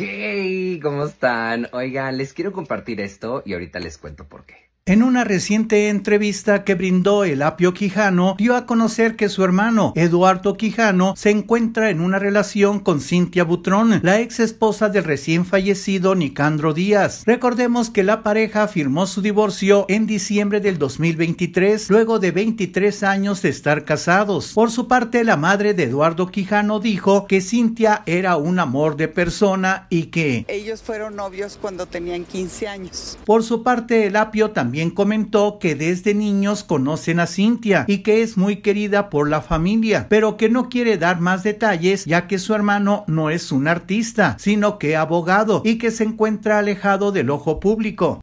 Hey, ¿cómo están? Oigan, les quiero compartir esto y ahorita les cuento por qué. En una reciente entrevista que brindó el apio Quijano, dio a conocer que su hermano, Eduardo Quijano, se encuentra en una relación con Cintia Butrón, la ex esposa del recién fallecido Nicandro Díaz. Recordemos que la pareja firmó su divorcio en diciembre del 2023, luego de 23 años de estar casados. Por su parte, la madre de Eduardo Quijano dijo que Cintia era un amor de persona y que ellos fueron novios cuando tenían 15 años. Por su parte, el apio también también comentó que desde niños conocen a Cintia y que es muy querida por la familia, pero que no quiere dar más detalles ya que su hermano no es un artista, sino que abogado y que se encuentra alejado del ojo público.